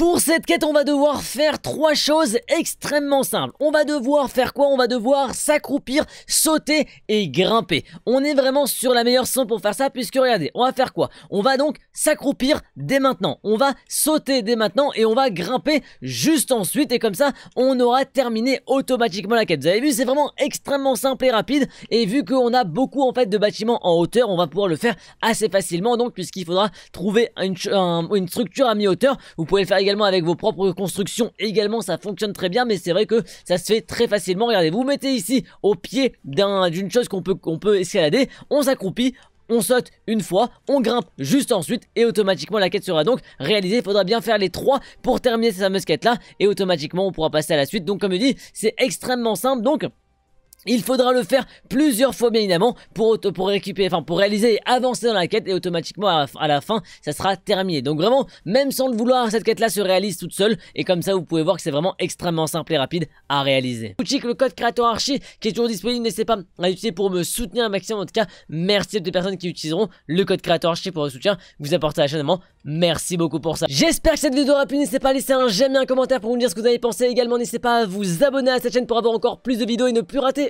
Pour cette quête, on va devoir faire trois choses extrêmement simples. On va devoir faire quoi On va devoir s'accroupir, sauter et grimper. On est vraiment sur la meilleure son pour faire ça puisque regardez, on va faire quoi On va donc s'accroupir dès maintenant. On va sauter dès maintenant et on va grimper juste ensuite et comme ça, on aura terminé automatiquement la quête. Vous avez vu, c'est vraiment extrêmement simple et rapide et vu qu'on a beaucoup en fait de bâtiments en hauteur, on va pouvoir le faire assez facilement donc puisqu'il faudra trouver une, une structure à mi-hauteur. Vous pouvez le faire également avec vos propres constructions, également ça fonctionne très bien, mais c'est vrai que ça se fait très facilement. Regardez, vous, vous mettez ici au pied d'une chose qu'on peut, qu'on peut escalader, on s'accroupit, on saute une fois, on grimpe juste ensuite et automatiquement la quête sera donc réalisée. Il faudra bien faire les trois pour terminer cette fameuse là et automatiquement on pourra passer à la suite. Donc comme je dis, c'est extrêmement simple. Donc il faudra le faire plusieurs fois bien évidemment pour, pour récupérer, enfin pour réaliser, avancer dans la quête et automatiquement à, la fin ça sera terminé. Donc vraiment, même sans le vouloir, cette quête là se réalise toute seule et comme ça vous pouvez voir que c'est vraiment extrêmement simple et rapide à réaliser. Boutique, le code créateur archi qui est toujours disponible, n'hésitez pas à l'utiliser pour me soutenir un maximum. En tout cas, merci à toutes les personnes qui utiliseront le code créateur archi pour le soutien vous apportez à la chaîne. merci beaucoup pour ça. J'espère que cette vidéo aura plu, n'hésitez pas à laisser un j'aime et un commentaire pour me dire ce que vous avez pensé. Également, n'hésitez pas à vous abonner à cette chaîne pour avoir encore plus de vidéos et ne plus rater